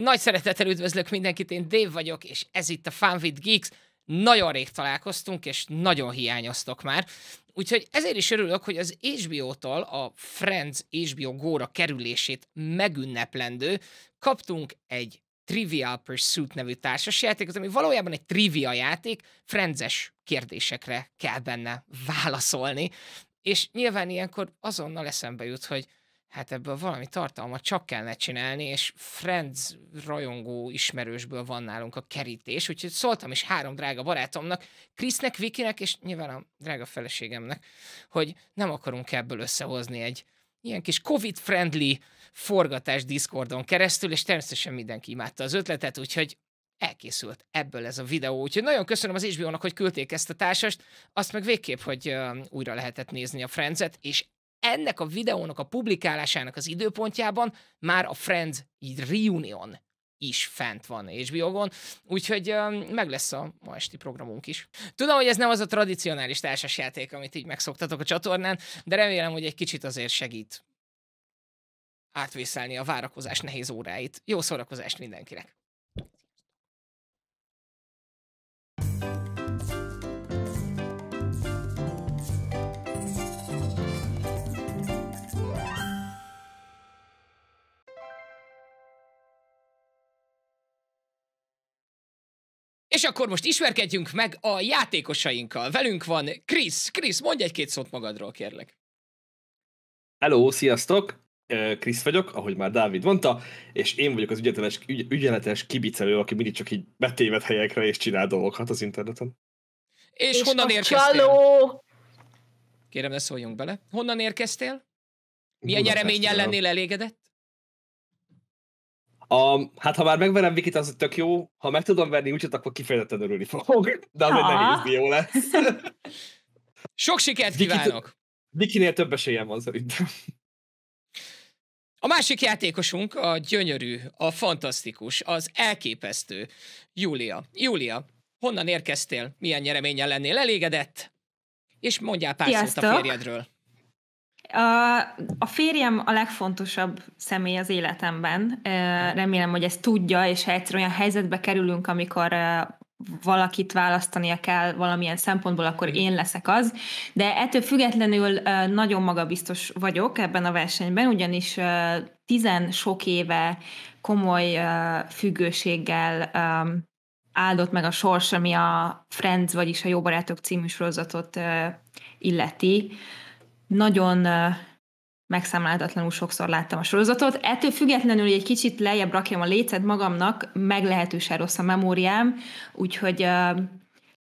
Nagy szeretettel üdvözlök mindenkit, én Dév vagyok, és ez itt a Fun with Geeks. Nagyon rég találkoztunk, és nagyon hiányoztok már. Úgyhogy ezért is örülök, hogy az HBO-tól a Friends HBO Góra kerülését megünneplendő kaptunk egy Trivial Pursuit nevű társasjátékot, ami valójában egy trivia játék, frenzes kérdésekre kell benne válaszolni. És nyilván ilyenkor azonnal eszembe jut, hogy hát ebből valami tartalmat csak kellene csinálni, és Friends rajongó ismerősből van nálunk a kerítés, úgyhogy szóltam is három drága barátomnak, Krisznek, Vikinek, és nyilván a drága feleségemnek, hogy nem akarunk ebből összehozni egy ilyen kis COVID-friendly forgatás Discordon keresztül, és természetesen mindenki imádta az ötletet, úgyhogy elkészült ebből ez a videó. Úgyhogy nagyon köszönöm az HBO-nak, hogy küldték ezt a társast, azt meg végképp, hogy újra lehetett nézni a Friends-et, és ennek a videónak a publikálásának az időpontjában már a Friends reunion is fent van és gon úgyhogy uh, meg lesz a ma esti programunk is. Tudom, hogy ez nem az a tradicionális társasjáték, amit így megszoktatok a csatornán, de remélem, hogy egy kicsit azért segít átvészelni a várakozás nehéz óráit. Jó szórakozást mindenkinek! És akkor most ismerkedjünk meg a játékosainkkal. Velünk van Krisz. Krisz, mondj egy-két szót magadról, kérlek. Hello, sziasztok! Krisz vagyok, ahogy már Dávid mondta, és én vagyok az ügyeletes, ügy, ügyeletes kibicelő, aki mindig csak így betéved helyekre és csinál dolgokat az interneten. És, és honnan érkeztél? Csaló! Kérem, ne szóljunk bele. Honnan érkeztél? Milyen Budapest nyereménnyel lennél elégedett? A, hát ha már megverem Vikit, az tök jó. Ha meg tudom verni úgy, akkor kifejezetten örülni fogok. De az egy nehéz jó lesz. Sok sikert kívánok! Vikinél több esélyem van szerintem. A másik játékosunk a gyönyörű, a fantasztikus, az elképesztő Júlia. Júlia, honnan érkeztél? Milyen nyereménnyel lennél elégedett? És mondjál pár Sziasztok. szót a férjedről. A, a férjem a legfontosabb személy az életemben. Remélem, hogy ezt tudja, és ha egyszer olyan helyzetbe kerülünk, amikor valakit választania kell valamilyen szempontból, akkor én leszek az. De ettől függetlenül nagyon magabiztos vagyok ebben a versenyben, ugyanis tizen sok éve komoly függőséggel áldott meg a sors, ami a Friends, vagyis a Jóbarátok című sorozatot illeti nagyon megszámláltatlanul sokszor láttam a sorozatot. Ettől függetlenül hogy egy kicsit lejjebb rakjam a lécet magamnak, meglehetősen rossz a memóriám, úgyhogy uh,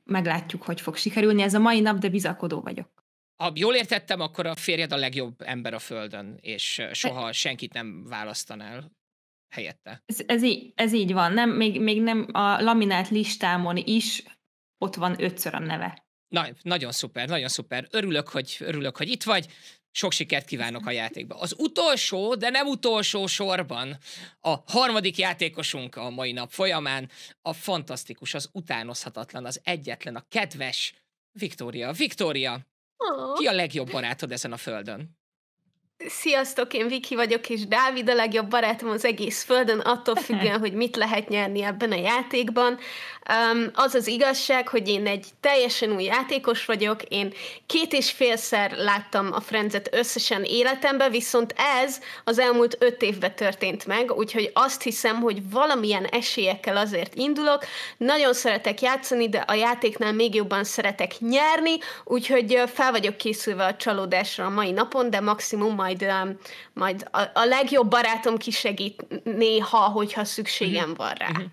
meglátjuk, hogy fog sikerülni ez a mai nap, de bizakodó vagyok. Ha jól értettem, akkor a férjed a legjobb ember a Földön, és soha senkit nem választanál helyette. Ez, ez, így, ez így van. Nem, még, még nem a laminált listámon is ott van ötször a neve. Na, nagyon szuper, nagyon szuper. Örülök, hogy, örülök, hogy itt vagy. Sok sikert kívánok a játékba. Az utolsó, de nem utolsó sorban a harmadik játékosunk a mai nap folyamán, a fantasztikus, az utánozhatatlan, az egyetlen, a kedves Viktória. Viktória, ki a legjobb barátod ezen a földön? Sziasztok, én Viki vagyok, és Dávid a legjobb barátom az egész földön, attól függően, hogy mit lehet nyerni ebben a játékban. Um, az az igazság, hogy én egy teljesen új játékos vagyok, én két és félszer láttam a Frenzet összesen életemben, viszont ez az elmúlt öt évben történt meg, úgyhogy azt hiszem, hogy valamilyen esélyekkel azért indulok. Nagyon szeretek játszani, de a játéknál még jobban szeretek nyerni, úgyhogy fel vagyok készülve a csalódásra a mai napon, de maximum majd majd, um, majd a, a legjobb barátom kisegít néha, hogyha szükségem uh-huh. van rá. Mhm.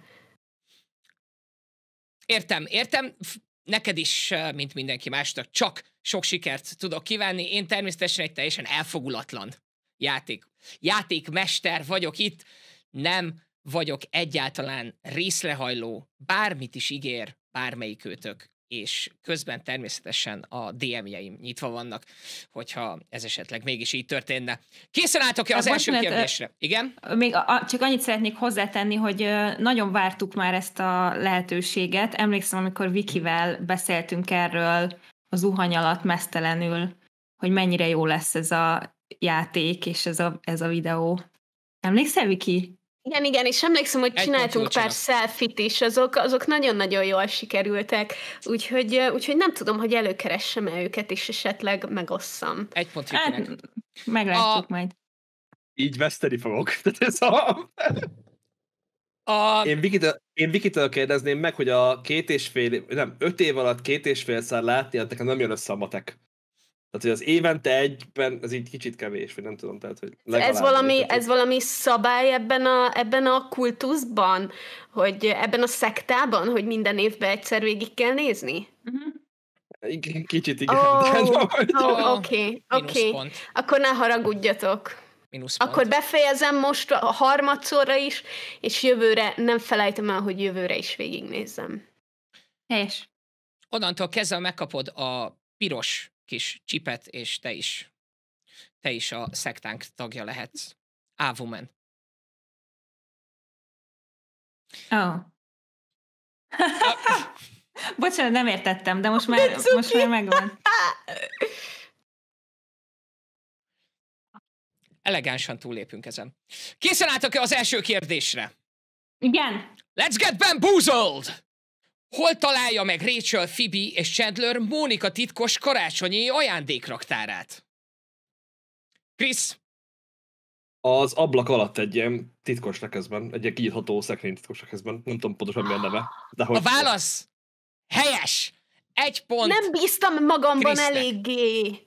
Értem, értem. Neked is, mint mindenki másnak, csak sok sikert tudok kívánni. Én természetesen egy teljesen elfogulatlan játék, játékmester vagyok itt. Nem vagyok egyáltalán részlehajló, bármit is ígér bármelyik őtök és közben természetesen a DM-jeim nyitva vannak, hogyha ez esetleg mégis így történne. Készen álltok-e az első bocsánat, kérdésre? Igen? Még a, csak annyit szeretnék hozzátenni, hogy nagyon vártuk már ezt a lehetőséget. Emlékszem, amikor Vikivel beszéltünk erről az zuhany alatt mesztelenül, hogy mennyire jó lesz ez a játék és ez a, ez a videó. Emlékszel, Viki? Igen, igen, és emlékszem, hogy csináltunk pár selfit is, azok, azok nagyon-nagyon jól sikerültek, úgyhogy, úgyhogy nem tudom, hogy előkeressem-e őket, és esetleg megosszam. Egy pont hát, meglátjuk a... majd. Így veszteni fogok. ez a... A... Én, Vikitől, én Vikitől kérdezném meg, hogy a két és fél, nem, öt év alatt két és fél szár látni, hát nekem nem jön össze a matek. Tehát, hogy az évente egyben, ez így kicsit kevés, vagy nem tudom, tehát, hogy ez valami, értető. ez valami szabály ebben a, ebben a kultuszban, hogy ebben a szektában, hogy minden évben egyszer végig kell nézni? Uh-huh. Kicsit igen. Oh, oh, oh, oké, oké. Okay, Akkor ne haragudjatok. Minuszpont. Akkor befejezem most a harmadszorra is, és jövőre nem felejtem el, hogy jövőre is végignézzem. és Onnantól kezdve megkapod a piros kis csipet, és te is, te is a szektánk tagja lehetsz. Ávumen. Oh. Bocsánat, nem értettem, de most már, most már megvan. Elegánsan túlépünk ezen. Készen álltok-e az első kérdésre? Igen. Let's get bamboozled! Hol találja meg Rachel, Phoebe és Chandler Mónika titkos karácsonyi ajándékraktárát? Krisz? Az ablak alatt egy ilyen titkos lekezben, egy ilyen kinyitható szekrény titkos lekezben. Nem tudom pontosan mi a neve. De hogy... A válasz helyes! Egy pont. Nem bíztam magamban Krisznek. eléggé.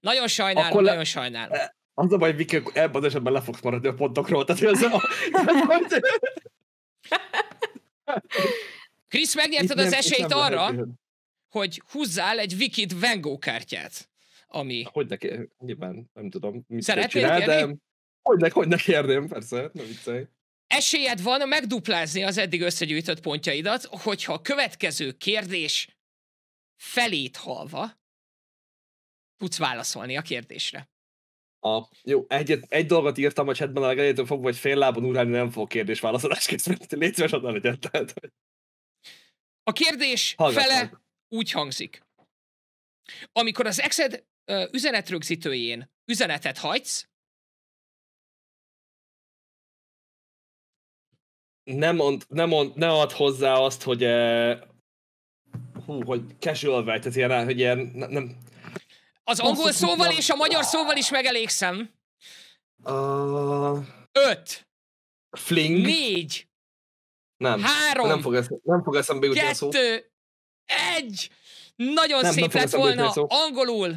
Nagyon sajnálom, Akkor le... nagyon sajnálom. Az a baj, Viki, ebben az esetben le fogsz maradni a pontokról. Tehát ez a... Krisz, megnyerted az esélyt arra, lehet, hogy húzzál egy Wikid Vengo kártyát, ami... Hogy neki, nyilván nem tudom, mit Szeretnél csinál, kérni? de hogy, ne, hogy ne kérném, persze, nem viccelj. Esélyed van megduplázni az eddig összegyűjtött pontjaidat, hogyha a következő kérdés felét halva tudsz válaszolni a kérdésre. A, jó, egy, egy dolgot írtam a chatben a legelejétől fogva, hogy fél lábon urálni nem fog kérdés válaszolás készíteni. Légy szíves, annál legyen. Tehát, hogy... A kérdés Hallgatlan. fele úgy hangzik. Amikor az Exed üzenetrögzítőjén üzenetet hagysz, nem, mond, nem, mond, ne ad hozzá azt, hogy eh, hú, hogy casual vagy, tehát ilyen, hogy ilyen, nem, nem. Az angol szóval és a magyar szóval is megelégszem. Uh, Öt. Fling. Négy. Nem. Három. Nem fog, esz- nem fog eszembe jutni kettő, a szó. egy. Nagyon nem, szép nem lett volna angolul.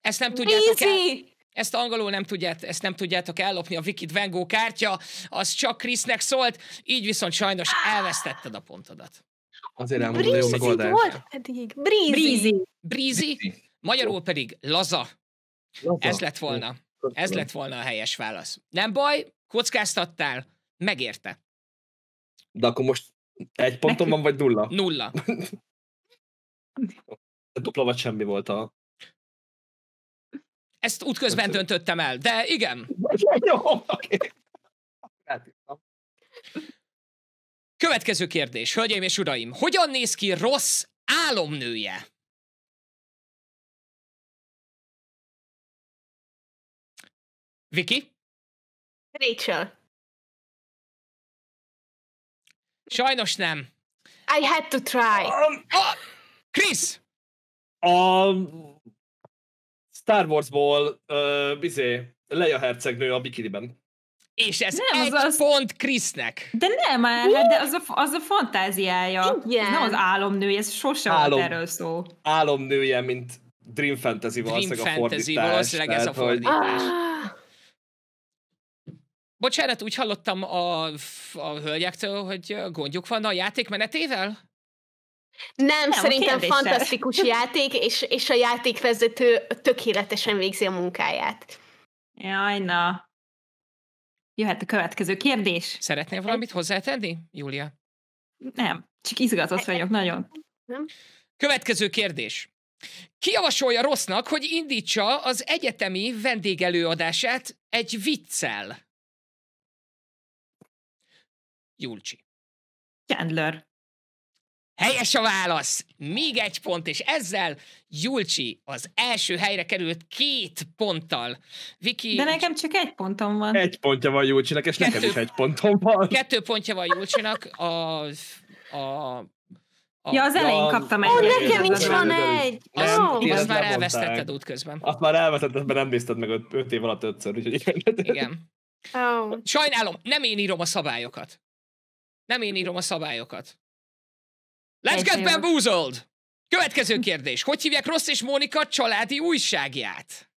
Ezt nem tudjátok Easy. el. Ezt angolul nem tudját, ezt nem tudjátok ellopni, a Wikid Vengó kártya, az csak Krisznek szólt, így viszont sajnos ah! elvesztetted a pontodat. Azért elmondom, jó megoldás. Breezy. Breezy. Magyarul pedig laza. laza. Ez lett volna. Ez lett volna a helyes válasz. Nem baj, kockáztattál, megérte. De akkor most egy ponton van, vagy nulla? Nulla. Dupla vagy semmi volt a... Ezt útközben döntöttem el, de igen. Jó, oké. Következő kérdés, hölgyeim és uraim. Hogyan néz ki rossz álomnője? Viki? Rachel. Sajnos nem. I had to try. Um, ah, Chris! A Star Warsból uh, izé, Leia hercegnő a bikiniben. És ez nem, egy az az... pont Krisznek. De nem, hát, de az a, az a fantáziája. Igen. Ez nem az álomnője, ez sose Álom, volt erről szó. Álomnője, mint Dream Fantasy Dream valószínűleg Fantasy, a fordítás. Valószínűleg ez a fordítás. Hogy... Ah. Bocsánat, úgy hallottam a, a hölgyektől, hogy gondjuk van a játékmenetével? Nem, nem szerintem fantasztikus játék, és, és a játékvezető tökéletesen végzi a munkáját. Jaj, na. Jöhet a következő kérdés. Szeretnél valamit hozzátenni, Júlia? Nem, csak izgatott vagyok nagyon. Nem? Következő kérdés. Ki javasolja rossznak, hogy indítsa az egyetemi vendégelőadását egy viccel? Julcsi. Chandler. Helyes a válasz! Még egy pont, és ezzel Julcsi az első helyre került két ponttal. Viki... De nekem csak egy pontom van. Egy pontja van Julcsinak, és kettő, nekem is egy pontom van. Kettő pontja van Julcsinak. A, a, a, ja, az elején a, kaptam egy. Ó, nekem is van egy! Nem, az, az már elvesztetted közben. Azt már elvesztetted, mert nem nézted meg öt év alatt ötször. Úgyhogy igen. Oh. Sajnálom, nem én írom a szabályokat. Nem én írom a szabályokat. Let's get bamboozled! Következő kérdés. Hogy hívják Rossz és Mónika családi újságját?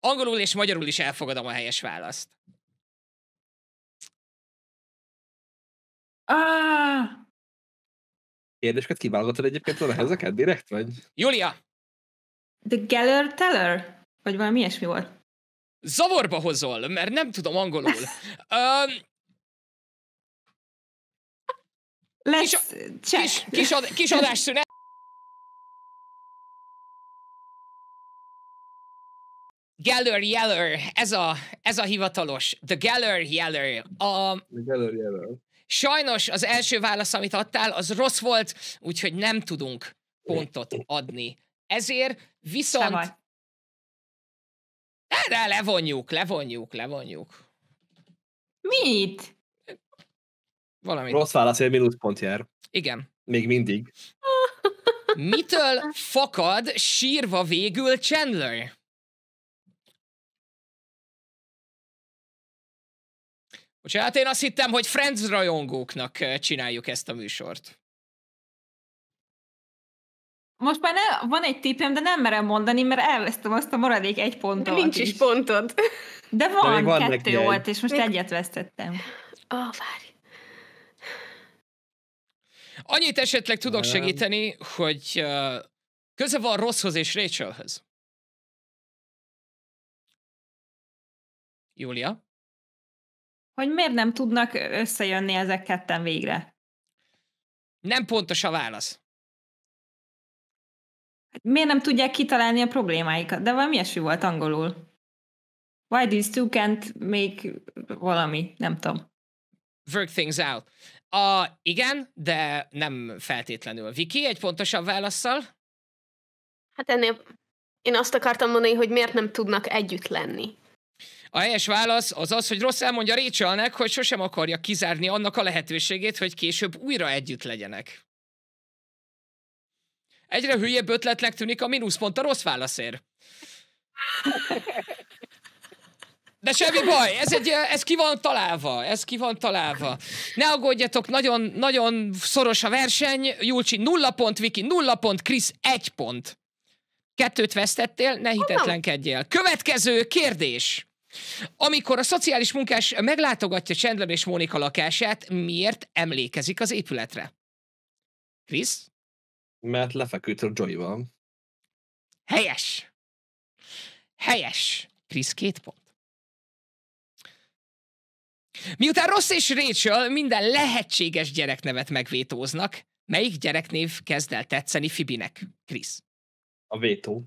Angolul és magyarul is elfogadom a helyes választ. Ah! Kérdésket kiválogatod egyébként a ezeket direkt, vagy? Julia! The Geller Teller? Vagy valami ilyesmi volt? Zavarba hozol, mert nem tudom angolul. um, Lesz kis, check. kis, kis, ad, kis szünet. Geller Yeller, ez a, ez a hivatalos. The Geller Yeller. A... The Geller Yeller. Sajnos az első válasz, amit adtál, az rossz volt, úgyhogy nem tudunk pontot adni. Ezért viszont... Szabad. De, de levonjuk, levonjuk, levonjuk. Mit? Valami. Rossz válasz, hogy pont jár. Igen. Még mindig. Mitől fakad sírva végül Chandler? Bocsánat, én azt hittem, hogy Friends rajongóknak eh, csináljuk ezt a műsort. Most már ne, van egy tippem, de nem merem mondani, mert elvesztem azt a maradék egy pontot. De nincs is, is pontod. De van, de van kettő volt, és most még... egyet vesztettem. Ó, oh, várj. Annyit esetleg tudok segíteni, hogy köze van Rosshoz és Rachelhez. Júlia? Hogy miért nem tudnak összejönni ezek ketten végre? Nem pontos a válasz. Miért nem tudják kitalálni a problémáikat? De valami ilyesmi volt angolul. Why these two can't make valami, nem tudom. Work things out. A, igen, de nem feltétlenül. Viki, egy pontosabb válaszsal? Hát ennél én azt akartam mondani, hogy miért nem tudnak együtt lenni. A helyes válasz az az, hogy rossz elmondja Rachelnek, hogy sosem akarja kizárni annak a lehetőségét, hogy később újra együtt legyenek. Egyre hülyebb ötletnek tűnik a mínuszpont a rossz válaszért. De semmi baj, ez, egy, ez ki van találva, ez ki van találva. Ne aggódjatok, nagyon, nagyon szoros a verseny. Julcsi nulla pont, Viki nulla pont, Krisz egy pont. Kettőt vesztettél, ne hitetlenkedjél. Következő kérdés. Amikor a szociális munkás meglátogatja Chandler és Mónika lakását, miért emlékezik az épületre? Krisz? Mert lefeküdt a Joy-val. Helyes! Helyes! Krisz két pont. Miután Ross és Rachel minden lehetséges gyereknevet megvétóznak, melyik gyereknév kezd el tetszeni Fibinek? Krisz. A vétó.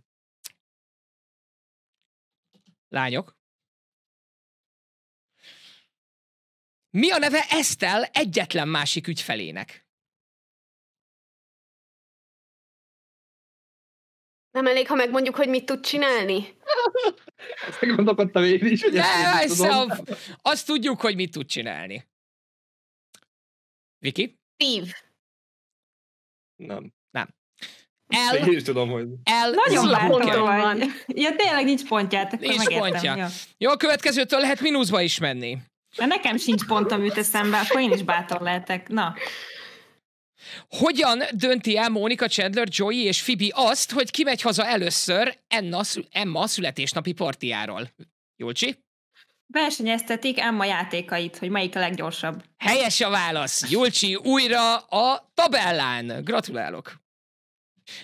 Lányok. Mi a neve Esztel egyetlen másik ügyfelének? Nem elég, ha megmondjuk, hogy mit tud csinálni? Ezt gondolkodtam én is, hogy ne, ezt tudom. Azt tudjuk, hogy mit tud csinálni. Viki? Szív. Nem. Nem. El, én is tudom, hogy... El, Nagyon pontom szóval van. Ja, tényleg nincs pontját. Akkor nincs megértem. pontja. Jó. Jó, a következőtől lehet mínuszba is menni. Mert nekem sincs pontom üt eszembe, akkor én is bátor lehetek. Na. Hogyan dönti el Mónika Chandler, Joey és Phoebe azt, hogy kimegy haza először Enna, Emma születésnapi partiáról? Julcsi? Versenyeztetik Emma játékait, hogy melyik a leggyorsabb. Helyes a válasz. Julcsi újra a tabellán. Gratulálok.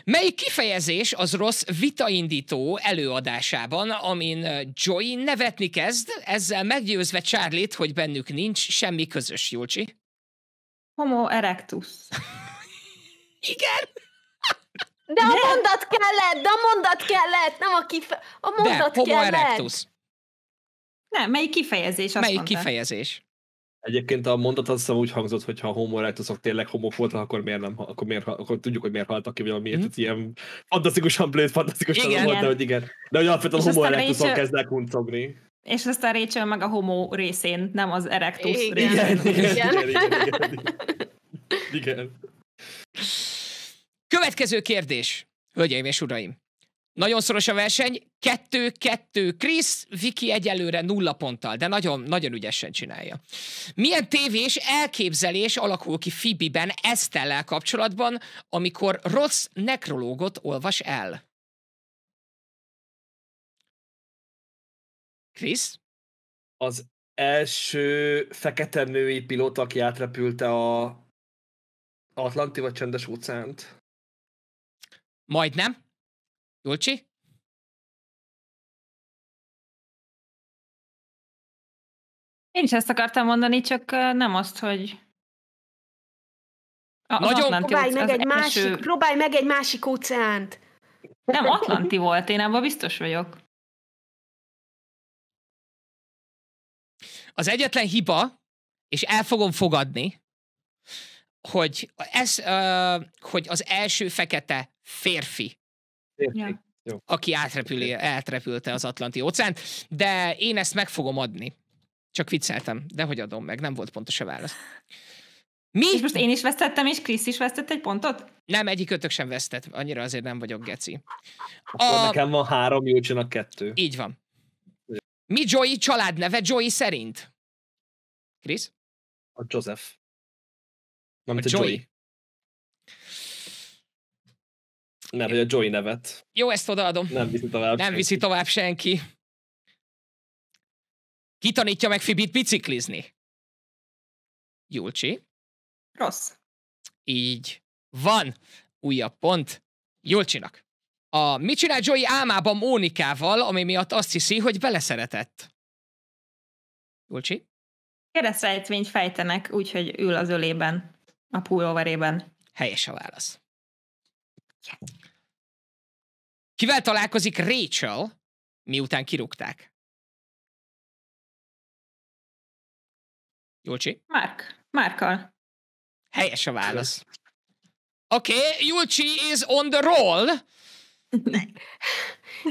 Melyik kifejezés az rossz vitaindító előadásában, amin Joy nevetni kezd, ezzel meggyőzve Charlie-t, hogy bennük nincs semmi közös, Julcsi? Homo erectus. Igen! De a mondat kellett, de a mondat kellett, nem a kife... A mondat de, homo kellett. erectus. Nem, melyik kifejezés? Azt melyik mondta. kifejezés? Egyébként a mondat azt hiszem szóval úgy hangzott, hogy ha homo erectusok tényleg homok voltak, hát akkor miért nem, akkor, miért, akkor tudjuk, hogy miért haltak ki, vagy miért mm. ilyen fantasztikusan blőd, fantasztikusan igen, volt, de hogy igen. De hogy alapvetően homo erectusok kezdnek huncogni. És aztán Rachel meg a homo részén, nem az erectus igen. részén. Igen, igen, igen, igen, igen, igen. Következő kérdés, hölgyeim és uraim. Nagyon szoros a verseny, Kettő-kettő Krisz, Viki egyelőre nulla ponttal, de nagyon, nagyon ügyesen csinálja. Milyen tévés elképzelés alakul ki Fibiben Esztellel kapcsolatban, amikor rossz nekrológot olvas el? Krisz? Az első fekete női pilóta, aki átrepülte a Atlanti vagy Csendes óceánt. Majdnem. Julcsi? Én is ezt akartam mondani, csak nem azt, hogy... A, Nagyon Atlanti próbálj, meg egy első... másik, próbálj meg egy másik óceánt! Nem, Atlanti volt, én abban biztos vagyok. Az egyetlen hiba, és el fogom fogadni, hogy, ez, uh, hogy az első fekete férfi, férfi. Ja. aki átrepüli, átrepülte az Atlanti óceánt, de én ezt meg fogom adni. Csak vicceltem, de hogy adom meg, nem volt pontos a válasz. Mi? És most én is vesztettem, és Krisz is vesztett egy pontot? Nem, egyikötök sem vesztett, annyira azért nem vagyok geci. Akkor a... nekem van három, Júcsinak kettő. Így van. Mi Joey családneve Joey szerint? Krisz? A Joseph. Nem, a Joey. Joey. Mert hogy a Joey nevet. Jó, ezt odaadom. Nem viszi tovább Nem senki. viszi tovább senki. Ki tanítja meg Fibit biciklizni? Julcsi. Rossz. Így van. Újabb pont Julcsinak. A mit csinál Joey álmában Mónikával, ami miatt azt hiszi, hogy beleszeretett? Ulcsi? Keresztrejtvényt fejtenek, úgyhogy ül az ölében, a pulóverében. Helyes a válasz. Kivel találkozik Rachel, miután kirúgták? Julcsi? Mark. Markkal. Helyes a válasz. Oké, okay, Julcsi is on the roll.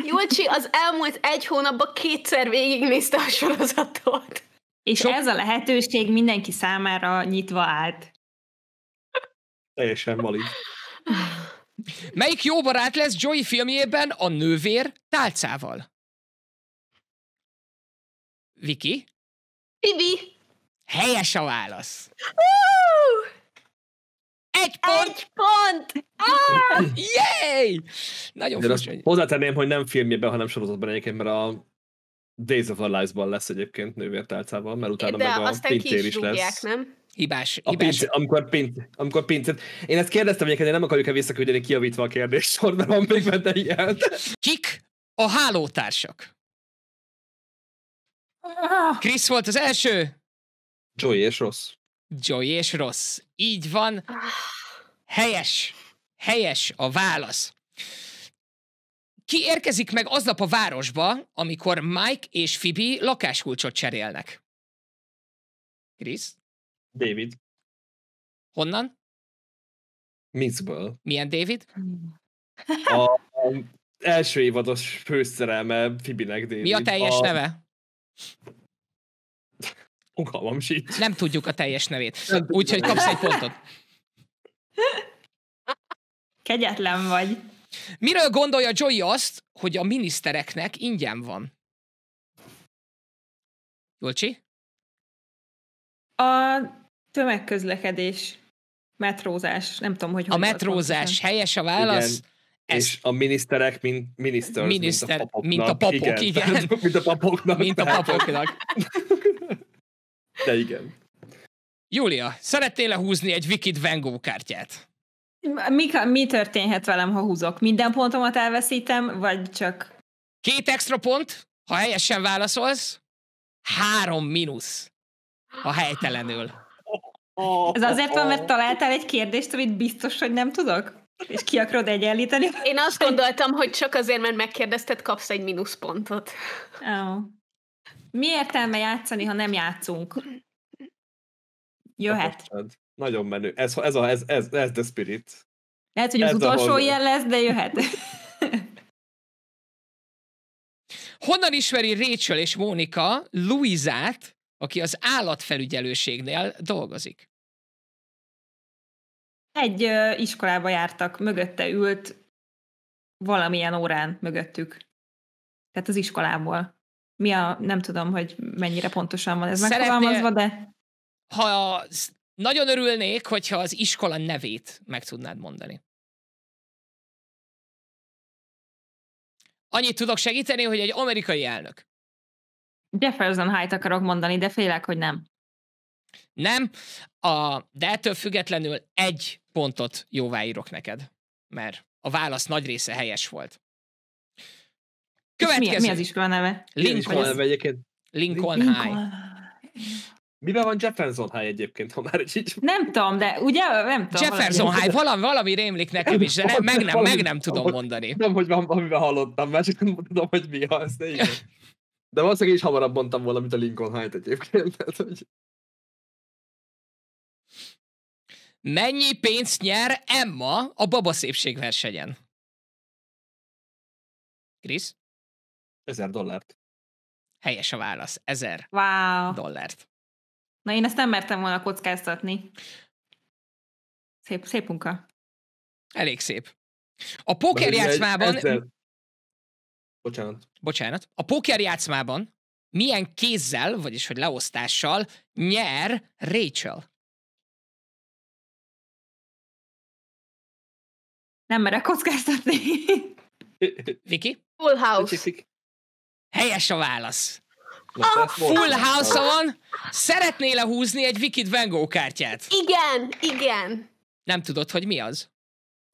Jócsi, az elmúlt egy hónapban kétszer végignézte a sorozatot. És Sok... ez a lehetőség mindenki számára nyitva állt. Teljesen valid. Melyik jó barát lesz Joey filmjében a nővér tálcával? Viki? Bibi! Helyes a válasz! Uh! Egy pont! Egy pont! Ah! Yay! Nagyon Hogy... Hozzátenném, hogy nem filmjében, hanem sorozatban egyébként, mert a Days of Our Lives-ban lesz egyébként nővértálcával, mert utána De meg a pintér is rúgják, lesz. nem? Hibás, hibás. Pinc, amikor, pint, amikor pincet. Én ezt kérdeztem egyébként, de nem akarjuk-e visszaküldeni kiavítva a kérdést, de van még benne ilyen. Kik a hálótársak? Ah. Krisz volt az első. Joey és Ross. Joy és rossz. Így van. Helyes. Helyes a válasz. Ki érkezik meg aznap a városba, amikor Mike és Phoebe lakáskulcsot cserélnek? Chris? David. Honnan? Mitzből. Milyen David? A első évados főszerelme Fibinek David. Mi a teljes a... neve? Fogalmam sincs. Nem tudjuk a teljes nevét. Úgyhogy kapsz egy pontot. Kegyetlen vagy. Miről gondolja Joey azt, hogy a minisztereknek ingyen van? Jolcsi? A tömegközlekedés, metrózás, nem tudom, hogy A hogy metrózás, helyes a válasz? Igen. Ez. És a miniszterek, mint miniszter, mint a papoknak. Mint a papok, igen. igen. mint a papoknak. Mint a papoknak. De igen. Júlia, szeretnél lehúzni egy Wicked Van kártyát? Mi, mi történhet velem, ha húzok? Minden pontomat elveszítem, vagy csak... Két extra pont, ha helyesen válaszolsz, három mínusz, ha helytelenül. Ez azért van, mert találtál egy kérdést, amit biztos, hogy nem tudok? És ki akarod egyenlíteni? Én azt gondoltam, hogy csak azért, mert megkérdezted, kapsz egy mínuszpontot. Oh. Mi értelme játszani, ha nem játszunk? Jöhet. Nagyon menő. Ez, ez, a, ez, ez, ez the spirit. Lehet, hogy az utolsó ilyen lesz, de jöhet. Honnan ismeri Rachel és Mónika Luizát, aki az állatfelügyelőségnél dolgozik? Egy ö, iskolába jártak, mögötte ült valamilyen órán mögöttük. Tehát az iskolából mi a, nem tudom, hogy mennyire pontosan van ez Szeretnél, megfogalmazva, de... Ha nagyon örülnék, hogyha az iskola nevét meg tudnád mondani. Annyit tudok segíteni, hogy egy amerikai elnök. Jefferson high akarok mondani, de félek, hogy nem. Nem, a, de ettől függetlenül egy pontot jóváírok neked, mert a válasz nagy része helyes volt. Következő. Mi, mi az iskola neve? Lincoln. Lincoln neve egyébként. Lincoln, Lincoln High. Miben van Jefferson High egyébként, ha már így... Nem tudom, de ugye nem tudom. Jefferson valami. High, valami, valami rémlik nekem is, de nem, meg, nem, valami, meg nem tudom mondani. Nem, hogy van, amiben hallottam, mert csak nem tudom, hogy mi az, de igen. De valószínűleg is hamarabb mondtam valamit a Lincoln High-t egyébként. Tehát, hogy... Mennyi pénzt nyer Emma a baba versenyen? Krisz? Ezer dollárt. Helyes a válasz. Ezer wow. dollárt. Na én ezt nem mertem volna kockáztatni. Szép, szép munka. Elég szép. A pókerjátszmában... Ezzel... Bocsánat. Bocsánat. A pókerjátszmában milyen kézzel, vagyis hogy leosztással nyer Rachel? Nem merek kockáztatni. Viki? Full house. Helyes a válasz. Na, ah, Full house van. Szeretnél lehúzni egy Wicked Van Gogh kártyát? Igen, igen. Nem tudod, hogy mi az?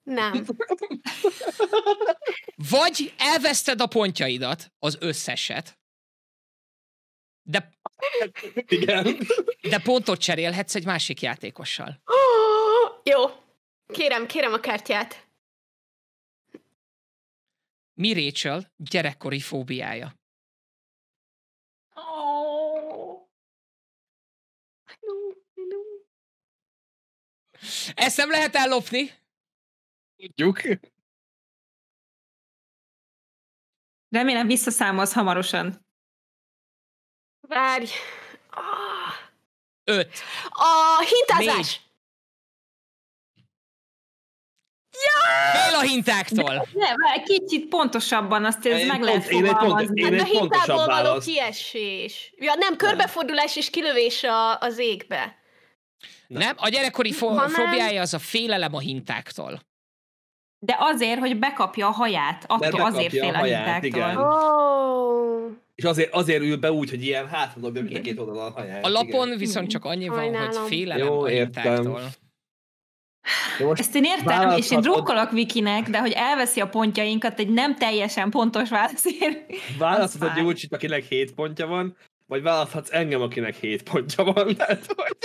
Nem. Vagy elveszted a pontjaidat, az összeset, de... Igen. De pontot cserélhetsz egy másik játékossal. Oh, jó. Kérem, kérem a kártyát. Mi Rachel gyerekkori fóbiája? Ezt nem lehet ellopni? Tudjuk. Remélem visszaszámolsz hamarosan. Várj. Oh. Öt. A hintázás! Négy. Fél a hintáktól. Nem, ne, kicsit pontosabban azt ez én meg pont, lehet fogalmazni. Én egy, pont, én egy való kiesés. Ja, nem, körbefordulás és kilövés a, az égbe. Na. Nem? A gyerekkori fo- nem... fóbiája az a félelem a hintáktól. De azért, hogy bekapja a haját, attól azért fél a, haját, a hintáktól. Igen. Oh. És azért, azért ül be úgy, hogy ilyen hátra dobja mind a két oldal a haját. A lapon igen. viszont csak annyi van, Hajnálom. hogy félelem Jó, a hintáktól. Értem. hintáktól. most Ezt én értem, és én drukkolok Vikinek, de hogy elveszi a pontjainkat egy nem teljesen pontos válaszért. a Gyurcsit, akinek 7 pontja van, vagy választhatsz engem, akinek 7 pontja van. Lehet, hogy...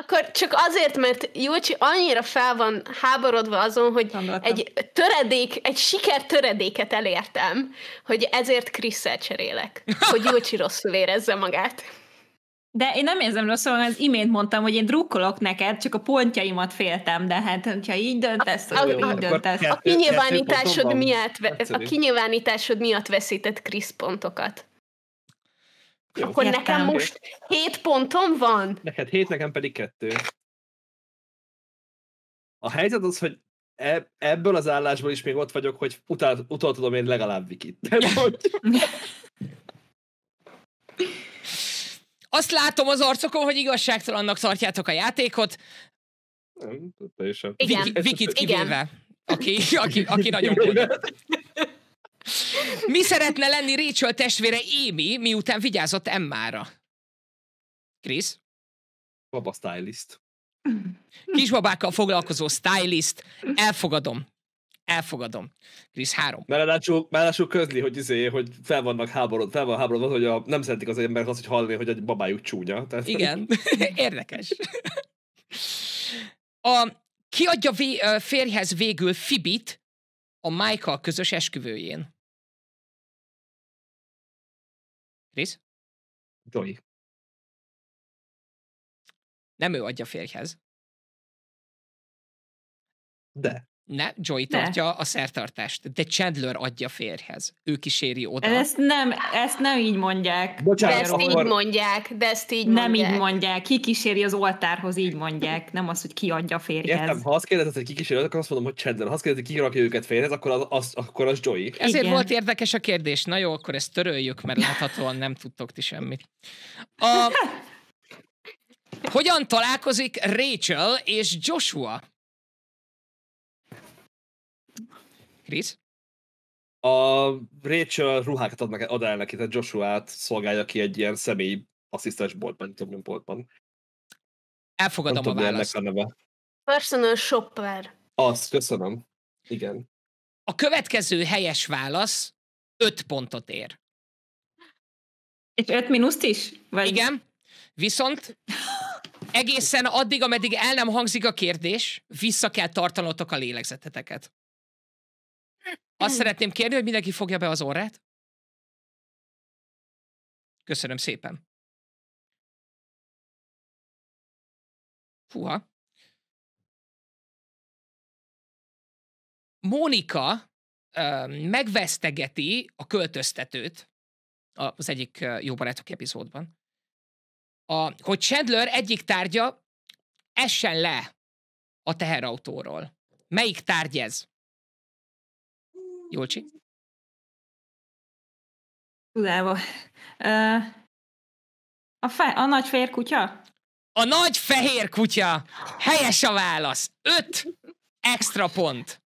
Akkor csak azért, mert Júcsi annyira fel van háborodva azon, hogy Gondoltam. egy töredék, egy siker töredéket elértem, hogy ezért Krisszel cserélek, hogy Júcsi rosszul érezze magát. De én nem érzem rosszul, mert az imént mondtam, hogy én drukkolok neked, csak a pontjaimat féltem, de hát, hogyha így döntesz, a, akkor a, így döntesz. A kinyilvánításod, miatt, a kinyilvánításod miatt veszített Krisz pontokat. Jó. Akkor Értem. nekem most 7 pontom van? Neked 7, nekem pedig 2. A helyzet az, hogy e, ebből az állásból is még ott vagyok, hogy utal, utal tudom én legalább Vikit. Azt látom az arcokon, hogy igazságtalannak tartjátok a játékot. Nem, teljesen. Igen. Viki, Vikit kivéve. Aki, aki, aki nagyon mi szeretne lenni Rachel testvére Émi, miután vigyázott Emmára? Krisz? Baba stylist. Kisbabákkal foglalkozó stylist. Elfogadom. Elfogadom. Krisz három. mellásul közli, hogy izé, hogy fel vannak háborod, fel van háborod, hogy a, nem szeretik az ember azt, hogy hallani, hogy egy babájuk csúnya. Tehát... Igen, érdekes. A, kiadja vé, férjhez végül Fibit a Michael közös esküvőjén. Krisz? Joy. Nem ő adja férjhez. De. Ne, Joy tartja ne. a szertartást, de Chandler adja férhez. Ő kíséri oda. Ezt nem, ezt nem így mondják. Bocsánat, de ezt akkor... így mondják, de ezt így nem mondják. így mondják. Ki kíséri az oltárhoz, így mondják. Nem az, hogy ki adja férhez. Értem, ha azt kérdezed, hogy ki kíséri, akkor azt mondom, hogy Chandler. Ha azt kérdezed, ki rakja őket férhez, akkor az, az, akkor az Joy. Ezért Igen. volt érdekes a kérdés. Na jó, akkor ezt töröljük, mert láthatóan nem tudtok ti semmit. A... Hogyan találkozik Rachel és Joshua? Krisz? A Rachel ruhákat ad, ad el neki, tehát Joshua-t szolgálja ki egy ilyen személy asszisztens boltban, nem tudom, boltban. Elfogadom tudom, a választ. a neve. Personal shopper. Azt, köszönöm. Igen. A következő helyes válasz 5 pontot ér. És 5 mínuszt is? Vagy... Igen. Viszont egészen addig, ameddig el nem hangzik a kérdés, vissza kell tartanotok a lélegzeteteket. Azt szeretném kérni, hogy mindenki fogja be az orrát. Köszönöm szépen. Fuha. Mónika megvesztegeti a költöztetőt az egyik jó barátok epizódban, a, hogy Chandler egyik tárgya essen le a teherautóról. Melyik tárgy ez? Jolcsi? Tudába. A, fe, a nagy fehér kutya? A nagy fehér kutya! Helyes a válasz! Öt extra pont!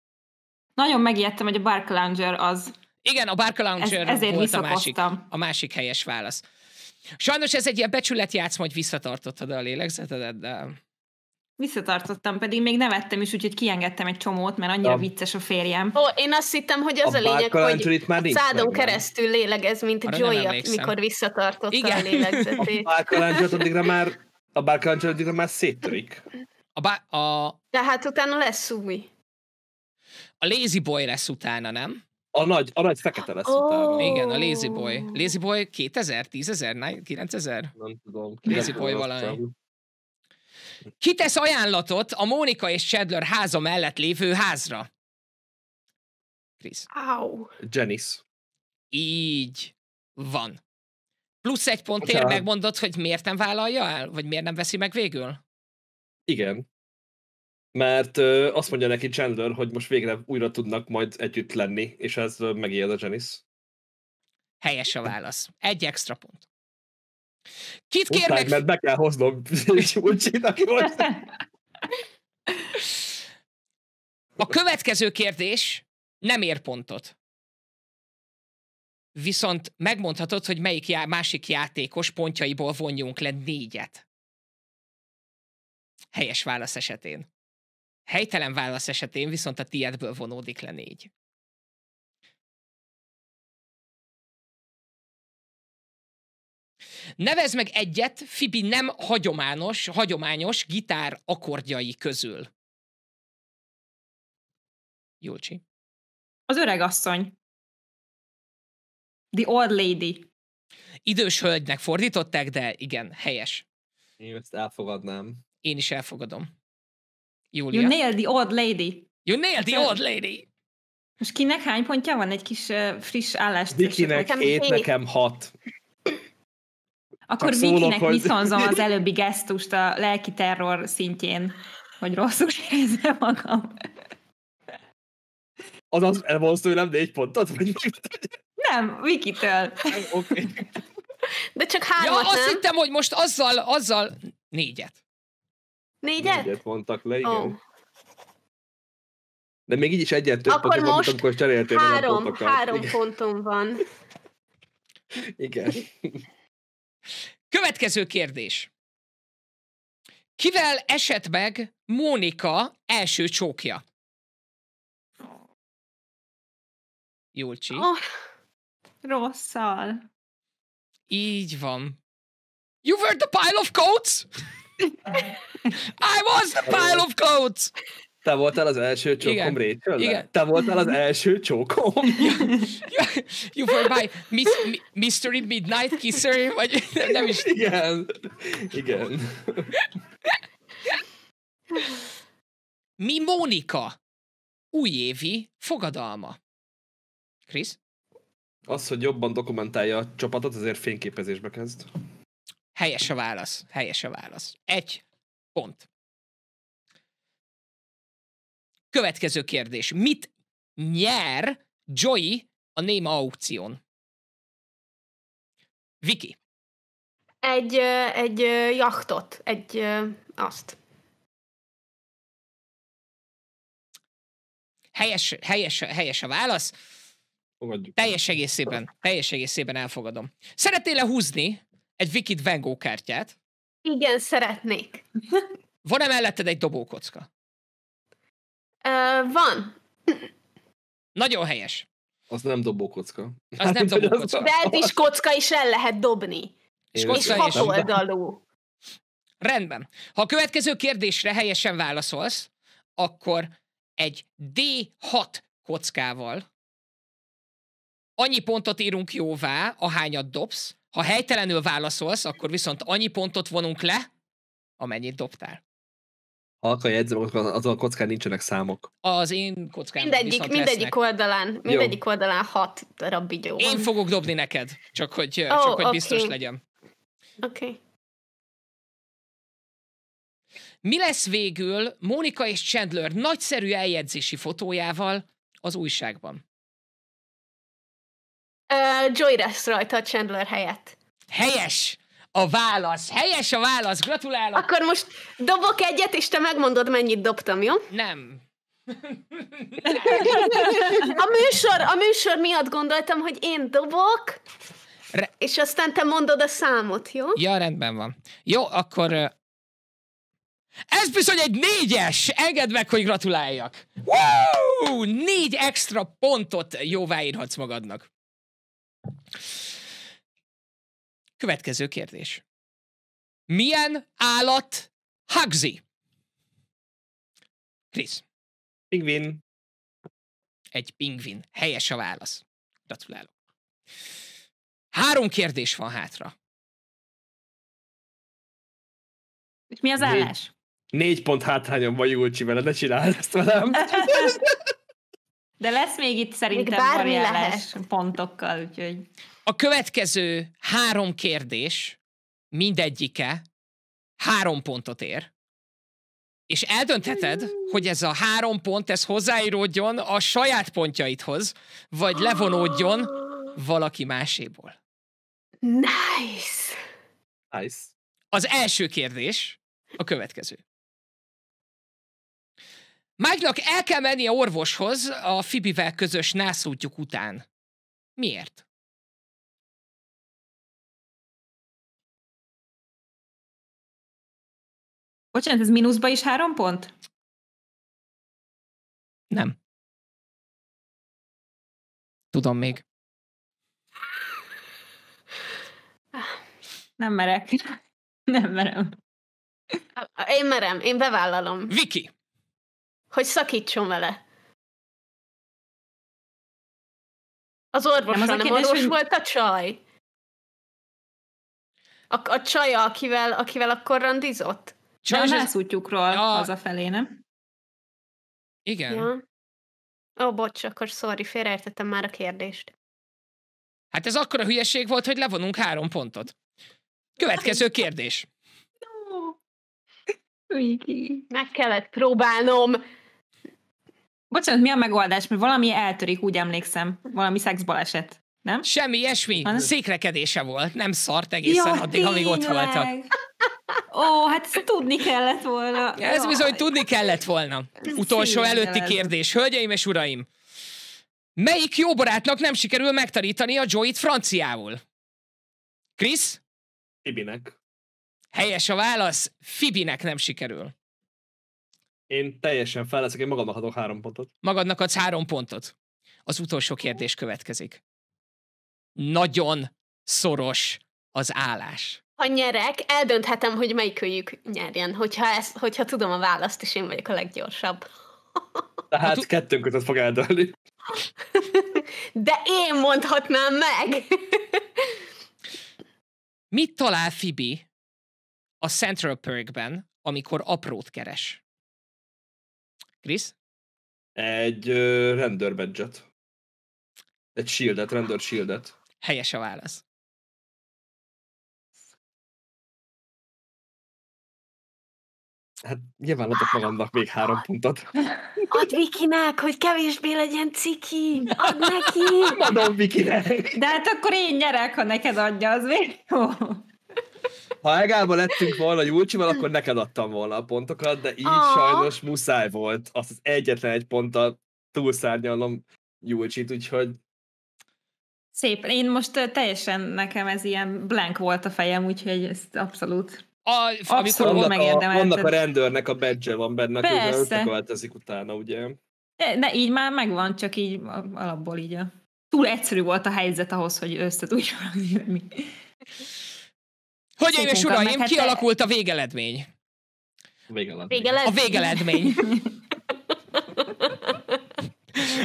Nagyon megijedtem, hogy a Bark Lounger az. Igen, a Bark Lounger Ez, ezért volt a másik, a másik helyes válasz. Sajnos ez egy ilyen becsületjátszma, hogy visszatartottad a lélegzetedet, de... Visszatartottam, pedig még nevettem is, úgyhogy kiengedtem egy csomót, mert annyira a... vicces a férjem. Ó, én azt hittem, hogy az a, a lényeg, hogy már a szádon meg keresztül lélegez, mint Arra Joy, mikor visszatartott Igen. a lélegzetét. A bárkaláncsot addigra már, a bárkaláncsot addigra már széttörik. A bá- a... De hát utána lesz új. A Lazy Boy lesz utána, nem? A nagy, a nagy fekete lesz oh. utána. Igen, a Lazy Boy. Lazy Boy 2000, 10000, 9000? Nem tudom. Lazy Boy valami. Ki tesz ajánlatot a Mónika és Chandler háza mellett lévő házra. Krisz. Au. Janice. Így van. Plusz egy pont megmondod, hogy miért nem vállalja el? Vagy miért nem veszi meg végül? Igen. Mert ö, azt mondja neki Chandler, hogy most végre újra tudnak majd együtt lenni, és ez megijed a Janice. Helyes a válasz. Egy extra pont. Kit Muszáj, kérnek... mert be kell hoznom Gyurcsit, aki most... A következő kérdés nem ér pontot. Viszont megmondhatod, hogy melyik já- másik játékos pontjaiból vonjunk le négyet. Helyes válasz esetén. Helytelen válasz esetén viszont a tiédből vonódik le négy. Nevezd meg egyet Fibi nem hagyományos, hagyományos gitár akkordjai közül. Julcsi. Az öreg asszony. The old lady. Idős hölgynek fordították, de igen, helyes. Én ezt elfogadnám. Én is elfogadom. Júlia. You nailed the old lady. You nailed the old lady. Most kinek hány pontja van? Egy kis uh, friss állást. Dikinek hét, nekem hat. Akkor Vikinek viszonzom az előbbi gesztust a lelki terror szintjén, hogy rosszul érzem magam. Azaz elvonsz tőlem négy pontot? Vagy... Nem, Vikitől. Okay. De csak három. ja, azt nem? hittem, hogy most azzal, azzal négyet. Négyet? Négyet mondtak le, igen. Oh. De még így is egyet több Akkor pontot, most amikor cseréltél három, a három pontom van. Igen. Következő kérdés. Kivel esett meg Mónika első csókja? Julcsi. Oh, rosszal. Így van. You were the pile of coats? I was the pile of clothes. Te voltál az első csókom igen, Rachel igen. Te voltál az első csókom? you were my mis, mi, mystery midnight kisser, vagy nem is. Igen. Igen. Mi Mónika? Újévi fogadalma. Kris? Az, hogy jobban dokumentálja a csapatot, azért fényképezésbe kezd. Helyes a válasz. Helyes a válasz. Egy pont. Következő kérdés. Mit nyer Joy a néma aukción? Viki. Egy, egy jachtot, egy azt. Helyes, helyes, helyes a válasz. Fogadjuk. Teljes egészében, teljes egészében elfogadom. Szeretnél -e húzni egy Vikit Vengó kártyát? Igen, szeretnék. Van-e melletted egy dobókocka? van. Nagyon helyes. Az nem kocka. Az nem hát, kocka. De ez hát is kocka is el lehet dobni. Én és hat oldalú. Rendben. Ha a következő kérdésre helyesen válaszolsz, akkor egy D6 kockával annyi pontot írunk jóvá, ahányat dobsz. Ha helytelenül válaszolsz, akkor viszont annyi pontot vonunk le, amennyit dobtál. Alka jegyzem, azon a kockán nincsenek számok. Az én kockám mindegyik, mindegyik oldalán, mindegyik Jó. oldalán hat darab bigyó van. Én fogok dobni neked, csak hogy, oh, csak, hogy okay. biztos legyen. Oké. Okay. Mi lesz végül Mónika és Chandler nagyszerű eljegyzési fotójával az újságban? Uh, Joy lesz rajta a Chandler helyett. Helyes! a válasz. Helyes a válasz, gratulálok. Akkor most dobok egyet, és te megmondod, mennyit dobtam, jó? Nem. A műsor, a műsor miatt gondoltam, hogy én dobok, Re- és aztán te mondod a számot, jó? Ja, rendben van. Jó, akkor... ez bizony egy négyes! Engedd meg, hogy gratuláljak! Woo! Négy extra pontot jóváírhatsz magadnak. Következő kérdés. Milyen állat Hugzi? Krisz. Pingvin. Egy pingvin. Helyes a válasz. Gratulálok. Három kérdés van hátra. És mi az állás? Négy, négy pont hátrányom van Júlcsi vele, ne csináld ezt velem. De lesz még itt szerintem még bármi lehet. pontokkal, úgyhogy... A következő három kérdés mindegyike három pontot ér, és eldöntheted, hogy ez a három pont, ez hozzáíródjon a saját pontjaidhoz, vagy levonódjon valaki máséból. Nice! Nice. Az első kérdés a következő. mike el kell a orvoshoz a Fibivel közös nászútjuk után. Miért? Bocsánat, ez mínuszba is három pont? Nem. Tudom még. Nem merek. Nem merem. Én merem, én bevállalom. Viki! Hogy szakítson vele. Az orvos, nem, az nem kérdés, orvos hogy... volt a csaj. A, a csaja, akivel, akivel akkor randizott. Csak De a nászútjukról a... hazafelé, nem? Igen. Ja. Ó, bocs, akkor sorry, félreértettem már a kérdést. Hát ez akkora hülyeség volt, hogy levonunk három pontot. Következő kérdés. Meg kellett próbálnom. Bocsánat, mi a megoldás? Mert valami eltörik, úgy emlékszem. Valami szexbaleset, nem? Semmi ilyesmi. Székrekedése volt. Nem szart egészen ja, addig, tényleg. amíg ott voltak. Ó, hát ezt tudni kellett volna. Ja, hát, ez bizony tudni kellett volna. Utolsó előtti kérdés. Hölgyeim és uraim, melyik jó barátnak nem sikerül megtanítani a Joyt franciául? Krisz? Fibinek. Helyes a válasz, Fibinek nem sikerül. Én teljesen fel én magamnak adok három pontot. Magadnak adsz három pontot. Az utolsó kérdés következik. Nagyon szoros az állás ha nyerek, eldönthetem, hogy melyikőjük nyerjen, hogyha, ez, hogyha tudom a választ, és én vagyok a leggyorsabb. Tehát hát- kettőnk között fog eldölni. De én mondhatnám meg! Mit talál Fibi a Central Perkben, amikor aprót keres? Krisz? Egy rendőrbedzset. Egy shieldet, rendőr shieldet. Helyes a válasz. Hát nyilván adok magamnak még három pontot. Add Vikinek, hogy kevésbé legyen ciki. Add neki. Adom Vikinek. De hát akkor én nyerek, ha neked adja, az még Ha egálba lettünk volna Júlcsival, akkor neked adtam volna a pontokat, de így oh. sajnos muszáj volt. Azt az egyetlen egy ponttal túlszárnyalom Júlcsit, úgyhogy Szép. Én most teljesen nekem ez ilyen blank volt a fejem, úgyhogy ezt abszolút a, amikor annak a, annak a rendőrnek a badge van benne, Persze. költözik utána, ugye? De, de így már megvan, csak így alapból így a... Túl egyszerű volt a helyzet ahhoz, hogy össze tudjuk mi. Hölgyeim és uraim, hát kialakult a végeledmény. A végeledmény. végeledmény. A végeledmény.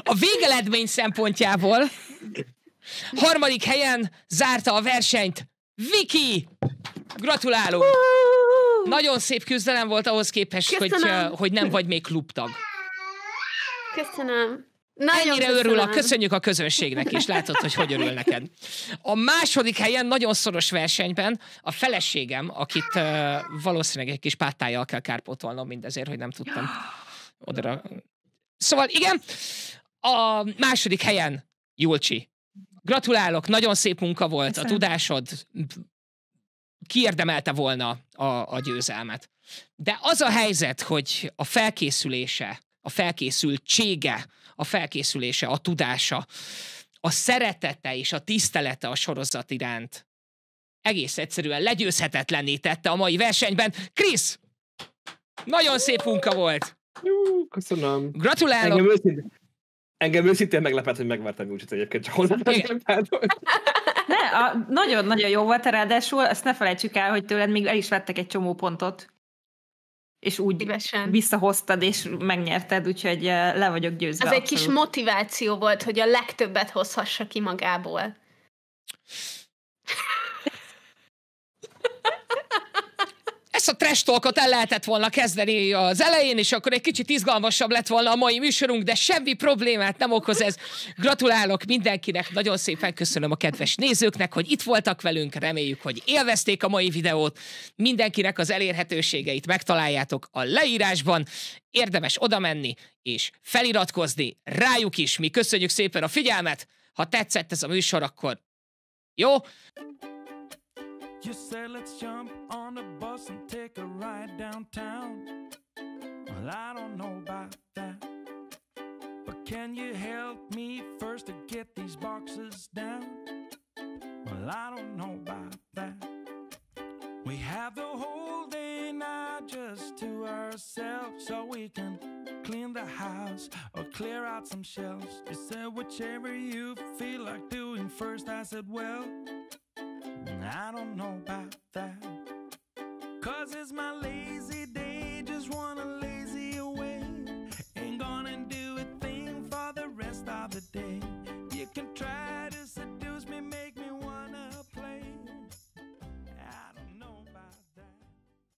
A végeledmény szempontjából harmadik helyen zárta a versenyt Viki! Gratulálunk! Nagyon szép küzdelem volt ahhoz képest, hogy, hogy nem vagy még klubtag. Köszönöm. Nagyon Ennyire köszönöm. örül, a köszönjük a közönségnek is, látod, hogy hogy örül neked. A második helyen nagyon szoros versenyben a feleségem, akit uh, valószínűleg egy kis páttájjal kell kárpótolnom mindezért, hogy nem tudtam oda. Szóval igen, a második helyen Julcsi. Gratulálok, nagyon szép munka volt, köszönöm. a tudásod kiérdemelte volna a, a győzelmet. De az a helyzet, hogy a felkészülése, a felkészültsége, a felkészülése, a tudása, a szeretete és a tisztelete a sorozat iránt egész egyszerűen legyőzhetetlenné tette a mai versenyben. Krisz! Nagyon szép munka volt! Jó, köszönöm. Gratulálok. Engem őszintén, Engem őszintén meglepett, hogy megvertem Júcsit egyébként, csak hozzá Ne, nagyon-nagyon jó volt, ráadásul azt ne felejtsük el, hogy tőled még el is vettek egy csomó pontot, és úgy Szívesen. visszahoztad, és megnyerted, úgyhogy eh, le vagyok győzve. Ez egy kis motiváció volt, hogy a legtöbbet hozhassa ki magából. ezt a trestolkot el lehetett volna kezdeni az elején, és akkor egy kicsit izgalmasabb lett volna a mai műsorunk, de semmi problémát nem okoz ez. Gratulálok mindenkinek, nagyon szépen köszönöm a kedves nézőknek, hogy itt voltak velünk, reméljük, hogy élvezték a mai videót. Mindenkinek az elérhetőségeit megtaláljátok a leírásban, érdemes oda menni és feliratkozni rájuk is. Mi köszönjük szépen a figyelmet, ha tetszett ez a műsor, akkor jó? You said, let's jump on the bus and take a ride downtown. Well, I don't know about that. But can you help me first to get these boxes down? Well, I don't know about that. We have the whole day now just to ourselves so we can clean the house or clear out some shelves. You said, whichever you feel like doing first. I said, well, I don't know about that. Cause it's my lazy day, just wanna lazy away. Ain't gonna do a thing for the rest of the day. You can try to seduce me, make me.